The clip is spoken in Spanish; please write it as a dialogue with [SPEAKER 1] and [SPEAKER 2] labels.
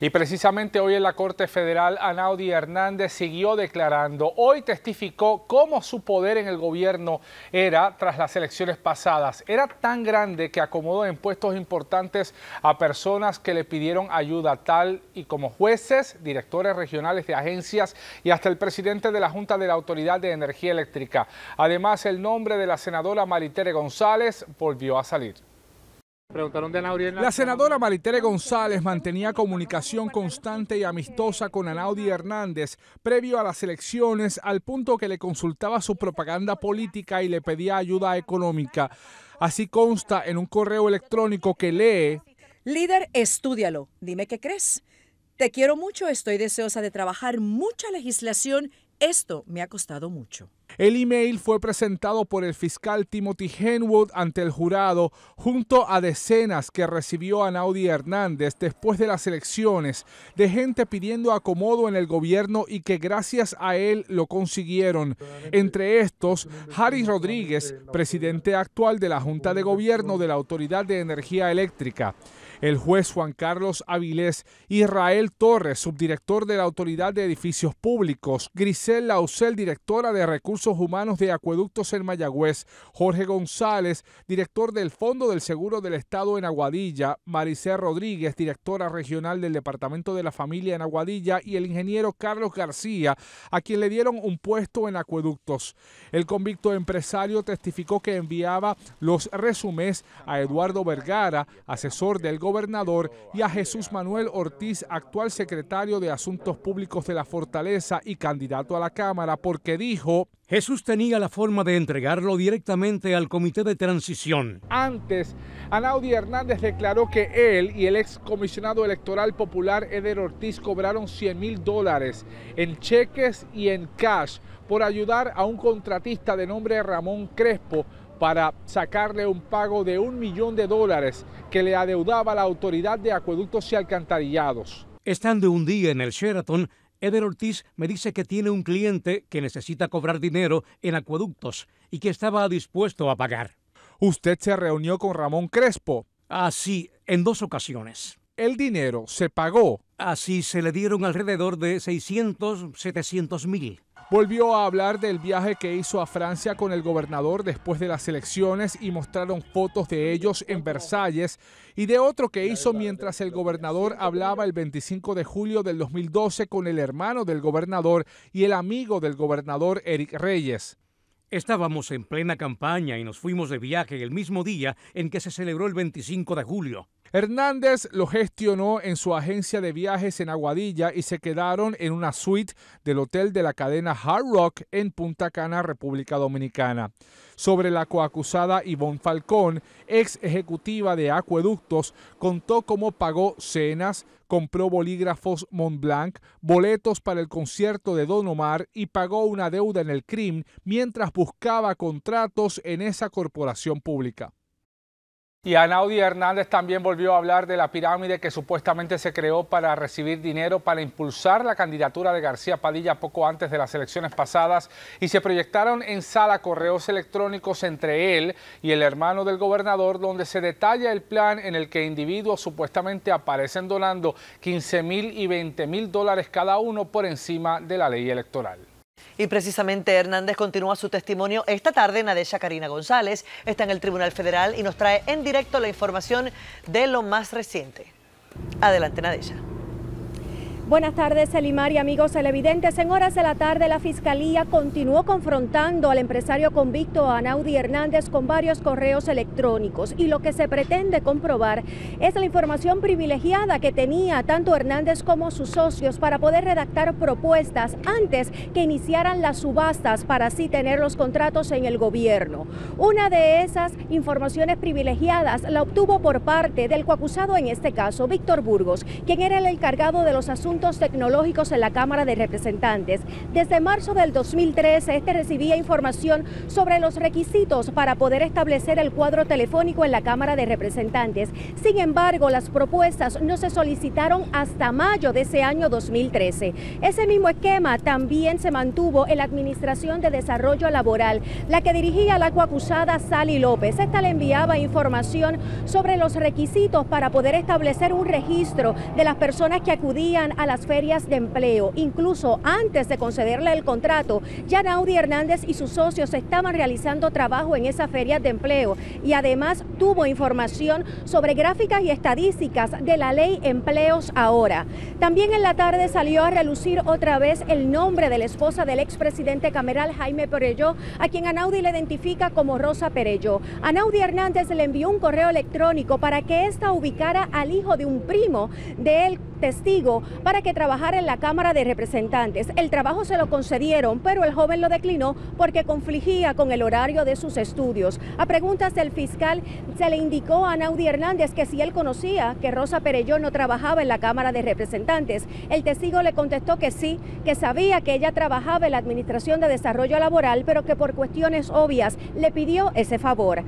[SPEAKER 1] Y precisamente hoy en la Corte Federal, Anaudi Hernández siguió declarando. Hoy testificó cómo su poder en el gobierno era tras las elecciones pasadas. Era tan grande que acomodó en puestos importantes a personas que le pidieron ayuda, tal y como jueces, directores regionales de agencias y hasta el presidente de la Junta de la Autoridad de Energía Eléctrica. Además, el nombre de la senadora Maritere González volvió a salir de La senadora Maritere González mantenía comunicación constante y amistosa con Anaudi Hernández previo a las elecciones, al punto que le consultaba su propaganda política y le pedía ayuda económica. Así consta en un correo electrónico que lee:
[SPEAKER 2] Líder, estúdialo. Dime qué crees. Te quiero mucho, estoy deseosa de trabajar mucha legislación. Esto me ha costado mucho.
[SPEAKER 1] El email fue presentado por el fiscal Timothy Henwood ante el jurado junto a decenas que recibió a Naudi Hernández después de las elecciones de gente pidiendo acomodo en el gobierno y que gracias a él lo consiguieron. Entre estos, Harry Rodríguez, presidente actual de la Junta de Gobierno de la Autoridad de Energía Eléctrica el juez Juan Carlos Avilés, Israel Torres, subdirector de la Autoridad de Edificios Públicos, Grisel Lausel, directora de Recursos Humanos de Acueductos en Mayagüez, Jorge González, director del Fondo del Seguro del Estado en Aguadilla, Maricé Rodríguez, directora regional del Departamento de la Familia en Aguadilla y el ingeniero Carlos García, a quien le dieron un puesto en Acueductos. El convicto empresario testificó que enviaba los resumés a Eduardo Vergara, asesor del gobierno gobernador, oh, y a Jesús Manuel Ortiz, actual secretario de Asuntos Públicos de la Fortaleza y candidato a la Cámara, porque dijo... Jesús tenía la forma de entregarlo directamente al Comité de Transición. Antes, Anaudi Hernández declaró que él y el excomisionado electoral popular Eder Ortiz cobraron 100 mil dólares en cheques y en cash por ayudar a un contratista de nombre Ramón Crespo para sacarle un pago de un millón de dólares que le adeudaba la autoridad de acueductos y alcantarillados. Estando un día en el Sheraton, Eder Ortiz me dice que tiene un cliente que necesita cobrar dinero en acueductos y que estaba dispuesto a pagar. Usted se reunió con Ramón Crespo. Así, ah, en dos ocasiones. El dinero se pagó. Así se le dieron alrededor de 600, 700 mil. Volvió a hablar del viaje que hizo a Francia con el gobernador después de las elecciones y mostraron fotos de ellos en Versalles y de otro que hizo mientras el gobernador hablaba el 25 de julio del 2012 con el hermano del gobernador y el amigo del gobernador Eric Reyes. Estábamos en plena campaña y nos fuimos de viaje el mismo día en que se celebró el 25 de julio. Hernández lo gestionó en su agencia de viajes en Aguadilla y se quedaron en una suite del hotel de la cadena Hard Rock en Punta Cana, República Dominicana. Sobre la coacusada Ivonne Falcón, ex ejecutiva de Acueductos, contó cómo pagó cenas, compró bolígrafos Montblanc, boletos para el concierto de Don Omar y pagó una deuda en el crimen mientras buscaba contratos en esa corporación pública. Y Anaudi Hernández también volvió a hablar de la pirámide que supuestamente se creó para recibir dinero para impulsar la candidatura de García Padilla poco antes de las elecciones pasadas y se proyectaron en sala correos electrónicos entre él y el hermano del gobernador donde se detalla el plan en el que individuos supuestamente aparecen donando 15 mil y 20 mil dólares cada uno por encima de la ley electoral. Y precisamente Hernández continúa su testimonio esta tarde. Nadesha Karina González está en el Tribunal Federal y nos trae en directo la información de lo más reciente. Adelante, Nadella.
[SPEAKER 2] Buenas tardes, Elimar y amigos televidentes. En horas de la tarde, la Fiscalía continuó confrontando al empresario convicto Anaudi Hernández con varios correos electrónicos y lo que se pretende comprobar es la información privilegiada que tenía tanto Hernández como sus socios para poder redactar propuestas antes que iniciaran las subastas para así tener los contratos en el gobierno. Una de esas informaciones privilegiadas la obtuvo por parte del coacusado en este caso, Víctor Burgos, quien era el encargado de los asuntos tecnológicos en la Cámara de Representantes. Desde marzo del 2013, este recibía información sobre los requisitos para poder establecer el cuadro telefónico en la Cámara de Representantes. Sin embargo, las propuestas no se solicitaron hasta mayo de ese año 2013. Ese mismo esquema también se mantuvo en la Administración de Desarrollo Laboral, la que dirigía la coacusada Sally López. Esta le enviaba información sobre los requisitos para poder establecer un registro de las personas que acudían a las ferias de empleo. Incluso antes de concederle el contrato, ya Naudi Hernández y sus socios estaban realizando trabajo en esa feria de empleo y además tuvo información sobre gráficas y estadísticas de la ley Empleos Ahora. También en la tarde salió a relucir otra vez el nombre de la esposa del expresidente cameral Jaime Perello, a quien Anaudi le identifica como Rosa Perello. Anaudi Hernández le envió un correo electrónico para que esta ubicara al hijo de un primo de él testigo para que trabajara en la Cámara de Representantes. El trabajo se lo concedieron, pero el joven lo declinó porque confligía con el horario de sus estudios. A preguntas del fiscal se le indicó a Naudi Hernández que si él conocía que Rosa Perello no trabajaba en la Cámara de Representantes. El testigo le contestó que sí, que sabía que ella trabajaba en la Administración de Desarrollo Laboral, pero que por cuestiones obvias le pidió ese favor.